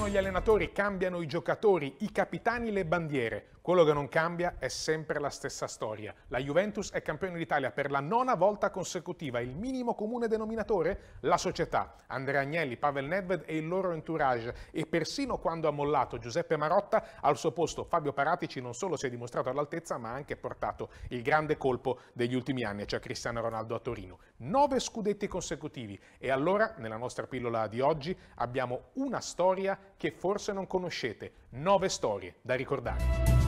Cambiano gli allenatori, cambiano i giocatori, i capitani le bandiere. Quello che non cambia è sempre la stessa storia. La Juventus è campione d'Italia per la nona volta consecutiva. Il minimo comune denominatore? La società. Andrea Agnelli, Pavel Nedved e il loro entourage. E persino quando ha mollato Giuseppe Marotta, al suo posto Fabio Paratici non solo si è dimostrato all'altezza, ma ha anche portato il grande colpo degli ultimi anni, cioè Cristiano Ronaldo a Torino. Nove scudetti consecutivi. E allora, nella nostra pillola di oggi, abbiamo una storia che forse non conoscete. Nove storie da ricordare.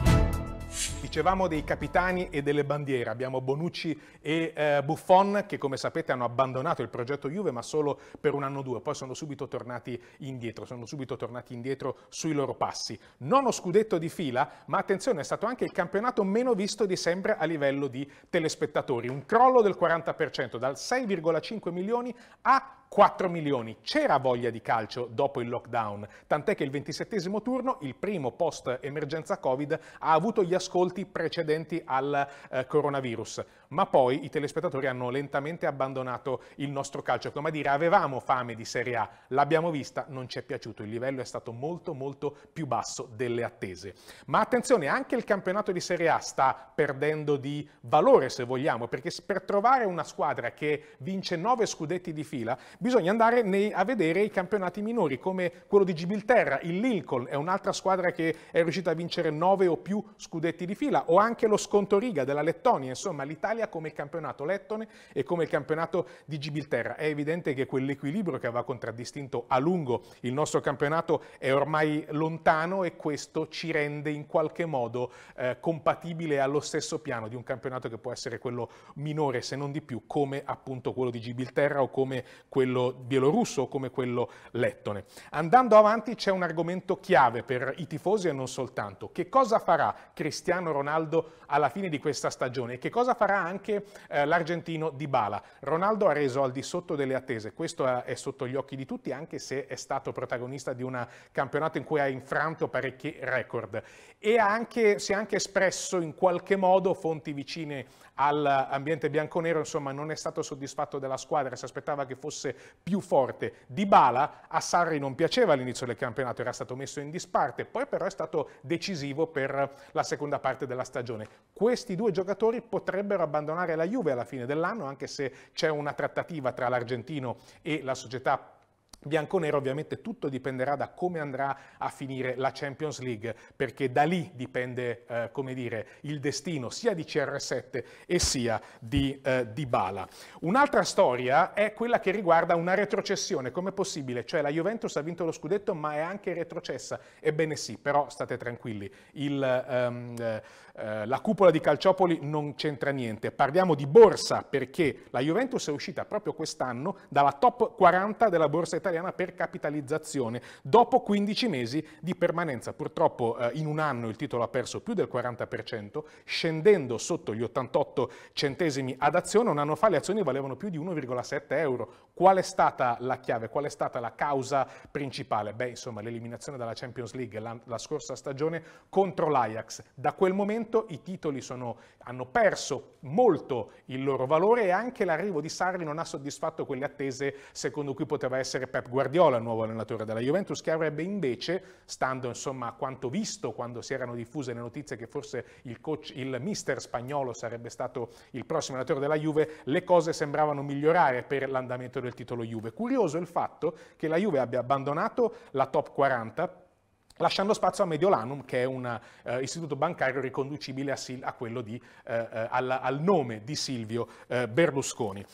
Dicevamo dei capitani e delle bandiere, abbiamo Bonucci e eh, Buffon che come sapete hanno abbandonato il progetto Juve ma solo per un anno o due, poi sono subito tornati indietro, sono subito tornati indietro sui loro passi. Nono scudetto di fila, ma attenzione è stato anche il campionato meno visto di sempre a livello di telespettatori, un crollo del 40%, dal 6,5 milioni a 4 milioni. C'era voglia di calcio dopo il lockdown, tant'è che il 27 turno, il primo post emergenza Covid, ha avuto gli ascolti precedenti al eh, coronavirus ma poi i telespettatori hanno lentamente abbandonato il nostro calcio, come a dire avevamo fame di Serie A, l'abbiamo vista, non ci è piaciuto, il livello è stato molto molto più basso delle attese. Ma attenzione, anche il campionato di Serie A sta perdendo di valore se vogliamo, perché per trovare una squadra che vince 9 scudetti di fila bisogna andare nei, a vedere i campionati minori come quello di Gibilterra, il Lincoln è un'altra squadra che è riuscita a vincere 9 o più scudetti di fila o anche lo Scontoriga della Lettonia, insomma l'Italia Italia come il campionato lettone e come il campionato di Gibilterra. È evidente che quell'equilibrio che aveva contraddistinto a lungo il nostro campionato è ormai lontano e questo ci rende in qualche modo eh, compatibile allo stesso piano di un campionato che può essere quello minore se non di più come appunto quello di Gibilterra o come quello bielorusso o come quello lettone. Andando avanti c'è un argomento chiave per i tifosi e non soltanto. Che cosa farà Cristiano Ronaldo alla fine di questa stagione e che cosa farà anche anche eh, l'argentino Dybala. Ronaldo ha reso al di sotto delle attese, questo è sotto gli occhi di tutti anche se è stato protagonista di un campionato in cui ha infranto parecchi record e anche, si è anche espresso in qualche modo fonti vicine all'ambiente bianconero, insomma non è stato soddisfatto della squadra, si aspettava che fosse più forte. Di Bala a Sarri non piaceva all'inizio del campionato, era stato messo in disparte, poi però è stato decisivo per la seconda parte della stagione. Questi due giocatori potrebbero abbandonare la Juve alla fine dell'anno, anche se c'è una trattativa tra l'Argentino e la società bianconero ovviamente tutto dipenderà da come andrà a finire la Champions League perché da lì dipende eh, come dire, il destino sia di CR7 e sia di eh, Dybala. Un'altra storia è quella che riguarda una retrocessione, come è possibile? Cioè la Juventus ha vinto lo scudetto ma è anche retrocessa. Ebbene sì, però state tranquilli, il, ehm, eh, la cupola di Calciopoli non c'entra niente, parliamo di borsa perché la Juventus è uscita proprio quest'anno dalla top 40 della borsa italiana per capitalizzazione, dopo 15 mesi di permanenza. Purtroppo eh, in un anno il titolo ha perso più del 40%, scendendo sotto gli 88 centesimi ad azione, un anno fa le azioni valevano più di 1,7 euro. Qual è stata la chiave, qual è stata la causa principale? Beh, insomma, l'eliminazione dalla Champions League la, la scorsa stagione contro l'Ajax. Da quel momento momento i titoli sono, hanno perso molto il loro valore e anche l'arrivo di Sarri non ha soddisfatto quelle attese secondo cui poteva essere Pep Guardiola il nuovo allenatore della Juventus che avrebbe invece, stando insomma a quanto visto quando si erano diffuse le notizie che forse il, coach, il mister spagnolo sarebbe stato il prossimo allenatore della Juve, le cose sembravano migliorare per l'andamento del titolo Juve. Curioso il fatto che la Juve abbia abbandonato la top 40 lasciando spazio a Mediolanum, che è un uh, istituto bancario riconducibile a, Sil- a quello di, uh, al, al, nome di Silvio uh, Berlusconi.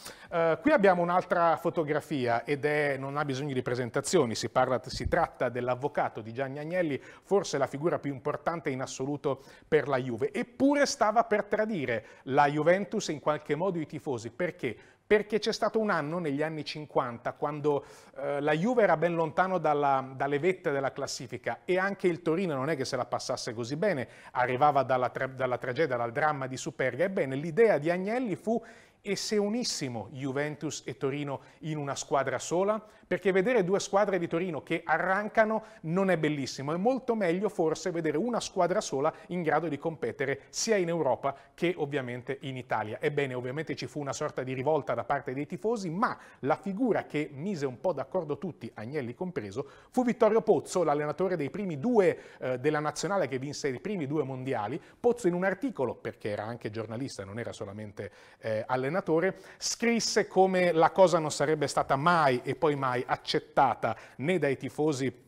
qui abbiamo un'altra fotografia ed è, non ha bisogno di presentazioni, si, parla, si, tratta dell'avvocato di Gianni Agnelli, forse la figura più importante in assoluto per la Juve, eppure stava per tradire la Juventus e in qualche modo i tifosi, perché? perché c'è stato un anno negli anni 50 quando eh, la Juve era ben lontano dalla, dalle vette della classifica e anche il Torino non è che se la passasse così bene, arrivava dalla, tra, dalla tragedia, dal dramma di Superga, ebbene l'idea di Agnelli fu e se unissimo Juventus e Torino in una squadra sola? Perché vedere due squadre di Torino che arrancano non è bellissimo, è molto meglio forse vedere una squadra sola in grado di competere sia in Europa che ovviamente in Italia. Ebbene, ovviamente ci fu una sorta di rivolta da parte dei tifosi, ma la figura che mise un po' d'accordo tutti, Agnelli compreso, fu Vittorio Pozzo, l'allenatore dei primi due eh, della nazionale che vinse i primi due mondiali. Pozzo in un articolo, perché era anche giornalista, non era solamente eh, allenatore, allenatore, scrisse come la cosa non sarebbe stata mai e poi mai accettata né dai tifosi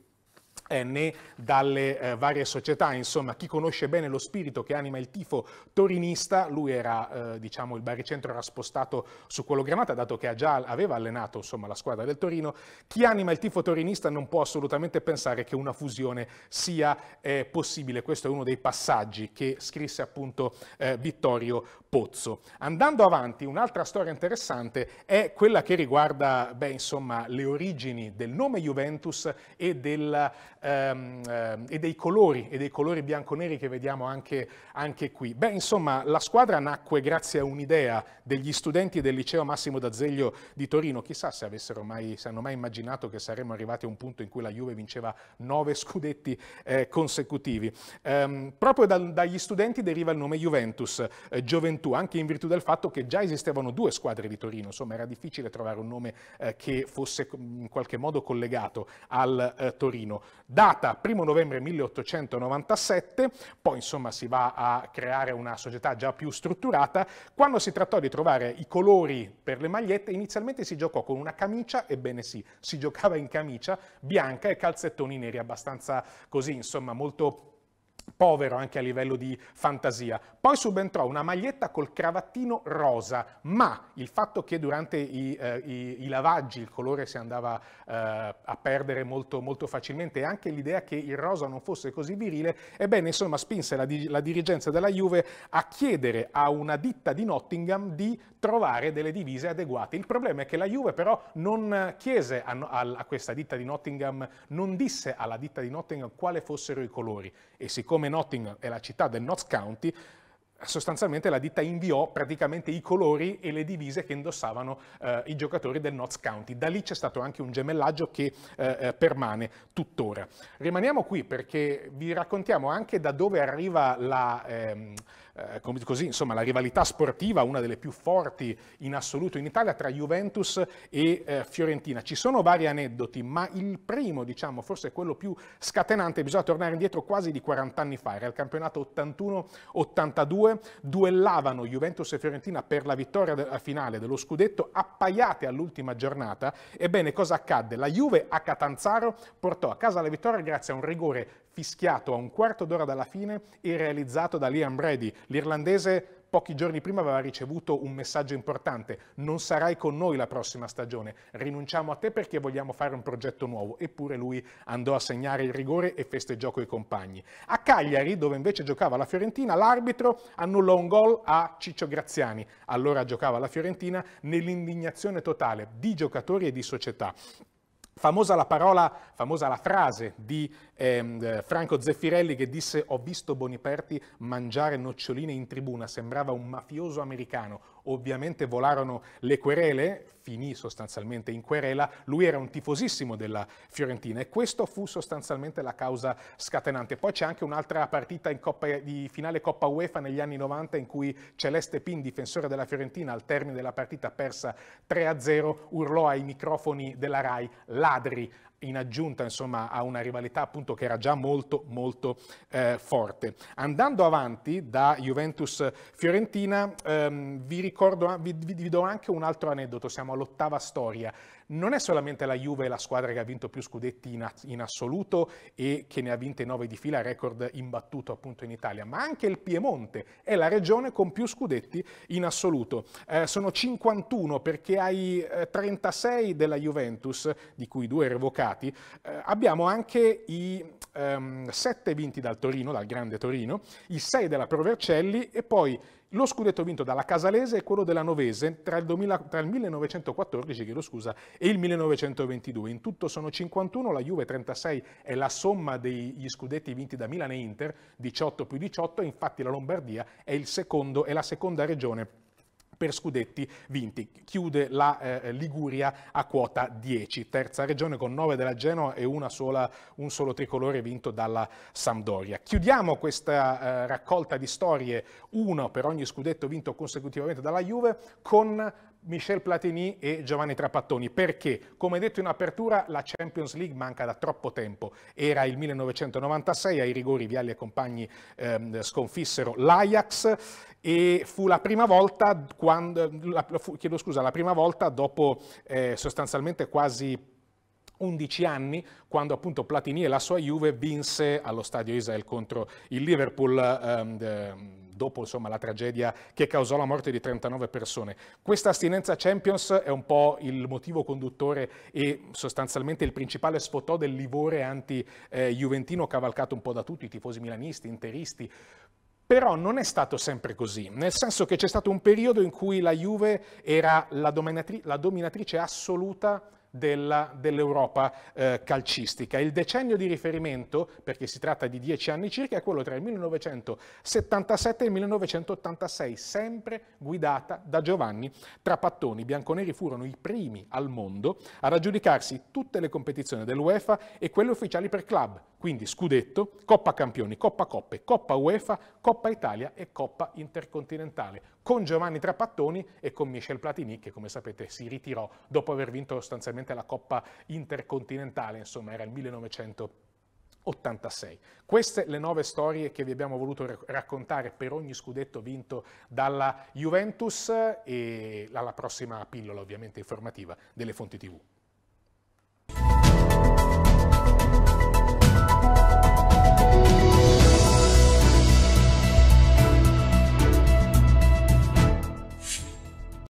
né dalle eh, varie società, insomma chi conosce bene lo spirito che anima il tifo torinista, lui era eh, diciamo il baricentro era spostato su quello Gramata dato che già aveva allenato insomma la squadra del Torino, chi anima il tifo torinista non può assolutamente pensare che una fusione sia eh, possibile, questo è uno dei passaggi che scrisse appunto eh, Vittorio Pozzo. Andando avanti un'altra storia interessante è quella che riguarda beh, insomma le origini del nome Juventus e del Ehm, ehm, e dei colori, e dei colori bianco-neri che vediamo anche, anche, qui. Beh, insomma, la squadra nacque grazie a un'idea degli studenti del liceo Massimo D'Azeglio di Torino. Chissà se, mai, se, hanno mai immaginato che saremmo arrivati a un punto in cui la Juve vinceva nove scudetti eh, consecutivi. Ehm, proprio da, dagli studenti deriva il nome Juventus, eh, Gioventù, anche in virtù del fatto che già esistevano due squadre di Torino, insomma era difficile trovare un nome eh, che fosse in qualche modo collegato al eh, Torino data 1 novembre 1897, poi insomma si va a creare una società già più strutturata. Quando si trattò di trovare i colori per le magliette, inizialmente si giocò con una camicia, ebbene sì, si giocava in camicia bianca e calzettoni neri abbastanza così, insomma, molto povero anche a livello di fantasia. Poi subentrò una maglietta col cravattino rosa, ma il fatto che durante i, eh, i, i lavaggi il colore si andava eh, a perdere molto, molto, facilmente e anche l'idea che il rosa non fosse così virile, ebbene insomma spinse la, la dirigenza della Juve a chiedere a una ditta di Nottingham di trovare delle divise adeguate. Il problema è che la Juve però non chiese a, a, a questa ditta di Nottingham, non disse alla ditta di Nottingham quale fossero i colori e siccome siccome Nottingham è la città del Notts County, sostanzialmente la ditta inviò praticamente i colori e le divise che indossavano eh, i giocatori del Notts County. Da lì c'è stato anche un gemellaggio che eh, eh permane tuttora. Rimaniamo qui perché vi raccontiamo anche da dove arriva la... Ehm, eh, così, insomma, la rivalità sportiva, una delle più forti in assoluto in Italia, tra Juventus e eh, Fiorentina. Ci sono vari aneddoti, ma il primo, diciamo, forse quello più scatenante, bisogna tornare indietro quasi di 40 anni fa, era il campionato 81-82, comunque duellavano Juventus e Fiorentina per la vittoria finale dello scudetto appaiate all'ultima giornata. Ebbene, cosa accadde? La Juve a Catanzaro portò a casa la vittoria grazie a un rigore fischiato a un quarto d'ora dalla fine e realizzato da Liam Brady. L'irlandese pochi giorni prima aveva ricevuto un messaggio importante, non sarai con noi la prossima stagione, rinunciamo a te perché vogliamo fare un progetto nuovo, eppure lui andò a segnare il rigore e festeggiò coi compagni. A Cagliari, dove invece giocava la Fiorentina, l'arbitro annullò un gol a Ciccio Graziani, allora giocava la Fiorentina, nell'indignazione totale di giocatori e di società. Famosa la parola, famosa la frase di eh, Franco Zeffirelli che disse ho visto Boniperti mangiare noccioline in tribuna, sembrava un mafioso americano, ovviamente volarono le querele, finì sostanzialmente in querela, lui era un tifosissimo della Fiorentina e questo fu sostanzialmente la causa scatenante. Poi c'è anche un'altra partita Coppa, di finale Coppa UEFA negli anni 90 in cui Celeste Pin, difensore della Fiorentina, al termine della partita persa 3-0, urlò ai microfoni della RAI ladri in aggiunta insomma, a una rivalità appunto, che era già molto molto eh, forte. Andando avanti da Juventus-Fiorentina ehm, vi, ricordo, vi, vi do anche un altro aneddoto, siamo all'ottava storia non è solamente la Juve la squadra che ha vinto più scudetti in, in assoluto e che ne ha vinte 9 di fila, record imbattuto appunto in Italia, ma anche il Piemonte è la regione con più scudetti in assoluto. Eh, sono 51 perché ai 36 eh, della Juventus, di cui due revocati, eh, abbiamo anche i ehm, 7 vinti dal Torino, dal grande Torino, i 6 della Provercelli e poi lo scudetto vinto dalla Casalese è quello della Novese tra il, 2000, tra il 1914 scusa, e il 1922. In tutto sono 51, la Juve 36 è la somma degli scudetti vinti da Milan e Inter, 18 più 18, e infatti la Lombardia è, secondo, è la seconda regione per scudetti vinti. Chiude la eh, Liguria a quota 10, terza regione con 9 della Genoa e sola, un solo tricolore vinto dalla Sampdoria. Chiudiamo questa eh, raccolta di storie, uno per ogni scudetto vinto consecutivamente dalla Juve, con Michel Platini e Giovanni Trapattoni, perché, come detto in apertura, la Champions League manca da troppo tempo. Era il 1996, ai rigori Vialli e compagni ehm, sconfissero l'Ajax e fu la prima volta, quando, la, fu, chiedo scusa, la prima volta dopo eh, sostanzialmente quasi 11 anni quando appunto Platini e la sua Juve vinse allo stadio Israel contro il Liverpool ehm, dopo insomma, la tragedia che causò la morte di 39 persone. Questa astinenza Champions è un po' il motivo conduttore e sostanzialmente il principale sfotò del livore anti-juventino eh, cavalcato un po' da tutti, i tifosi milanisti, interisti. Però non è stato sempre così, nel senso che c'è stato un periodo in cui la Juve era la, dominatri la dominatrice assoluta dell'Europa eh, calcistica. Il decennio di riferimento, perché si tratta di dieci anni circa, è quello tra il 1977 e il 1986, sempre guidata da Giovanni Trapattoni. I bianconeri furono i primi al mondo ad aggiudicarsi tutte le competizioni dell'UEFA e quelle ufficiali per club, quindi Scudetto, Coppa Campioni, Coppa Coppe, Coppa UEFA, Coppa Italia e Coppa Intercontinentale con Giovanni Trapattoni e con Michel Platini che come sapete si ritirò dopo aver vinto sostanzialmente la Coppa Intercontinentale, insomma era il 1900. 86. Queste le nove storie che vi abbiamo voluto raccontare per ogni scudetto vinto dalla Juventus e alla prossima pillola ovviamente informativa delle fonti TV.